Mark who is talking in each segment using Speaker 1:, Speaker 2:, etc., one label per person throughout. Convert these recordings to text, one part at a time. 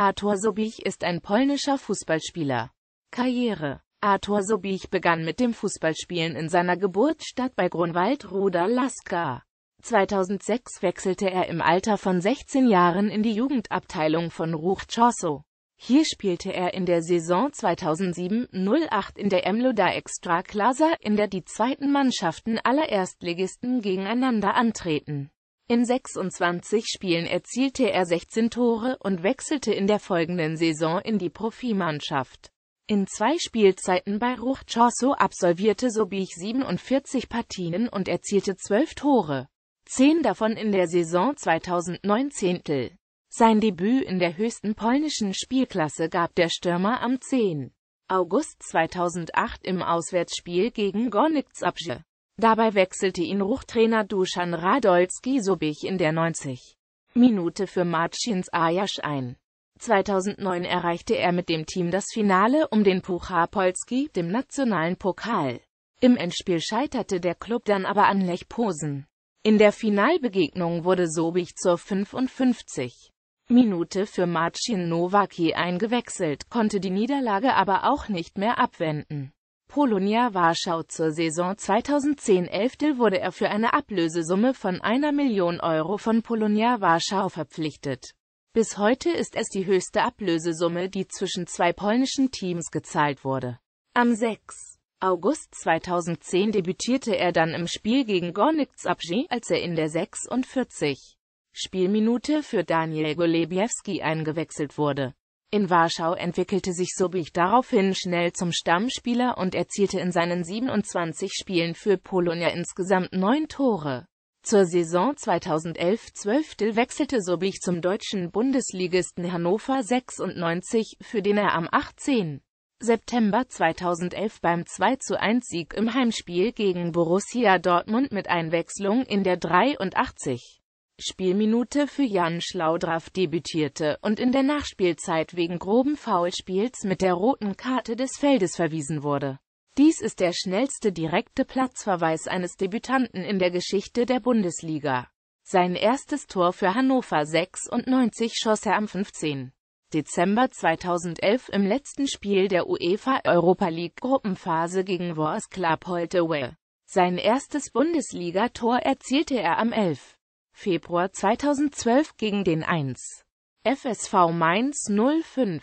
Speaker 1: Arthur Sobich ist ein polnischer Fußballspieler. Karriere Arthur Sobich begann mit dem Fußballspielen in seiner Geburtsstadt bei Grunwald Ruder Laska. 2006 wechselte er im Alter von 16 Jahren in die Jugendabteilung von Ruch Chosso. Hier spielte er in der Saison 2007-08 in der Emloda Extraklasa, in der die zweiten Mannschaften aller Erstligisten gegeneinander antreten. In 26 Spielen erzielte er 16 Tore und wechselte in der folgenden Saison in die Profimannschaft. In zwei Spielzeiten bei Ruch Ruchchoso absolvierte Sobich 47 Partien und erzielte 12 Tore, 10 davon in der Saison 2019. Sein Debüt in der höchsten polnischen Spielklasse gab der Stürmer am 10. August 2008 im Auswärtsspiel gegen Gornik Zabrze. Dabei wechselte ihn Ruchtrainer Dusan Radolski Sobich in der 90. Minute für Marcins Ajas ein. 2009 erreichte er mit dem Team das Finale um den Puchar Polski, dem nationalen Pokal. Im Endspiel scheiterte der Klub dann aber an Lech Posen. In der Finalbegegnung wurde Sobich zur 55. Minute für Marcin Nowaki eingewechselt, konnte die Niederlage aber auch nicht mehr abwenden. Polonia Warschau zur Saison 2010-11 wurde er für eine Ablösesumme von einer Million Euro von Polonia Warschau verpflichtet. Bis heute ist es die höchste Ablösesumme, die zwischen zwei polnischen Teams gezahlt wurde. Am 6. August 2010 debütierte er dann im Spiel gegen Gornik Zabrze, als er in der 46. Spielminute für Daniel Golebiewski eingewechselt wurde. In Warschau entwickelte sich Sobich daraufhin schnell zum Stammspieler und erzielte in seinen 27 Spielen für Polonia insgesamt neun Tore. Zur Saison 2011-12 wechselte Sobich zum deutschen Bundesligisten Hannover 96, für den er am 18. September 2011 beim 2-1-Sieg im Heimspiel gegen Borussia Dortmund mit Einwechslung in der 83. Spielminute für Jan Schlaudraff debütierte und in der Nachspielzeit wegen groben Foulspiels mit der roten Karte des Feldes verwiesen wurde. Dies ist der schnellste direkte Platzverweis eines Debütanten in der Geschichte der Bundesliga. Sein erstes Tor für Hannover 96 schoss er am 15. Dezember 2011 im letzten Spiel der UEFA Europa League Gruppenphase gegen Wars Club Holte Sein erstes Bundesliga-Tor erzielte er am 11. Februar 2012 gegen den 1. FSV Mainz 05.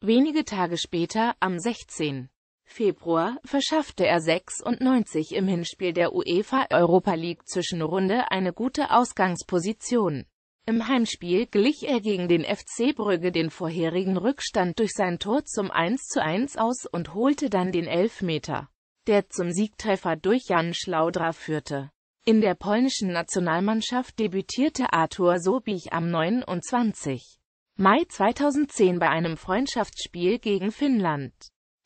Speaker 1: Wenige Tage später, am 16. Februar, verschaffte er 96 im Hinspiel der UEFA Europa League Zwischenrunde eine gute Ausgangsposition. Im Heimspiel glich er gegen den FC Brügge den vorherigen Rückstand durch sein Tor zum 1 zu 1 aus und holte dann den Elfmeter, der zum Siegtreffer durch Jan Schlaudra führte. In der polnischen Nationalmannschaft debütierte Arthur Sobich am 29. Mai 2010 bei einem Freundschaftsspiel gegen Finnland.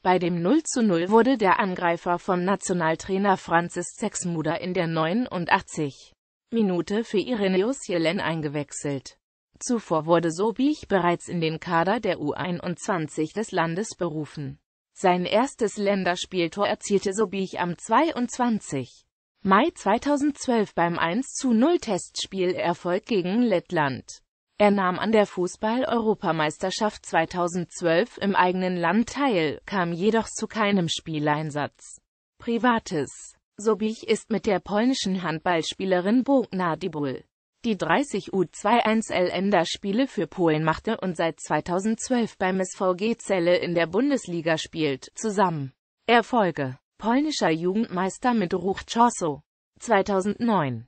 Speaker 1: Bei dem 0:0 wurde der Angreifer von Nationaltrainer Francis Sexmuder in der 89. Minute für Ireneus Jelen eingewechselt. Zuvor wurde Sobich bereits in den Kader der U21 des Landes berufen. Sein erstes Länderspieltor erzielte Sobich am 22. Mai 2012 beim 1 zu 0 Testspiel Erfolg gegen Lettland. Er nahm an der Fußball-Europameisterschaft 2012 im eigenen Land teil, kam jedoch zu keinem Spieleinsatz. Privates Sobich ist mit der polnischen Handballspielerin Bogna Dibul, die 30 U21 l Enderspiele für Polen machte und seit 2012 beim SVG Zelle in der Bundesliga spielt, zusammen. Erfolge polnischer Jugendmeister mit Ruch Chosow. 2009